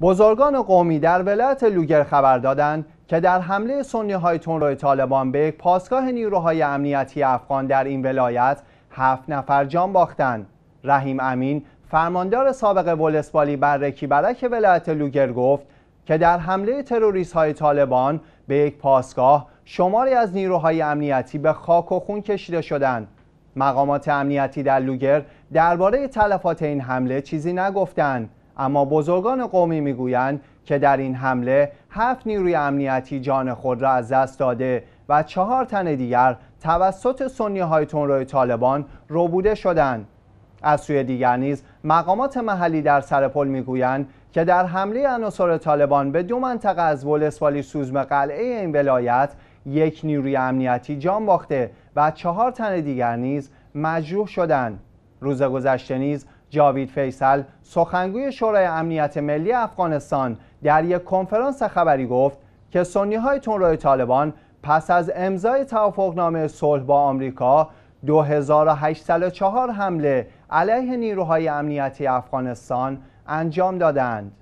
بزرگان قومی در ولایت لوگر خبر دادند که در حمله سنی های تونرو طالبان به یک پاسگاه نیروهای امنیتی افغان در این ولایت هفت نفر جان باختند رحیم امین فرماندار سابق ولسوالی بررکی برک ولایت لوگر گفت که در حمله تروریست های طالبان به یک پاسگاه شماری از نیروهای امنیتی به خاک و خون کشیده شدند مقامات امنیتی در لوگر درباره تلفات این حمله چیزی نگفتند اما بزرگان قومی میگویند که در این حمله هفت نیروی امنیتی جان خود را از دست داده و چهار تن دیگر توسط سنی های تنروی طالبان ربوده شدند از سوی دیگر نیز مقامات محلی در سرپل میگویند که در حمله عناصر طالبان به دو منطقه از ولسوالی سوزم قلعه این ولایت یک نیروی امنیتی جان باخته و چهار تن دیگر نیز مجروح شدند روز گذشته نیز جاوید فیصل سخنگوی شورای امنیت ملی افغانستان در یک کنفرانس خبری گفت که سنی های تندروی طالبان پس از امضای توافقنامه صلح با آمریکا 2804 حمله علیه نیروهای امنیتی افغانستان انجام دادند.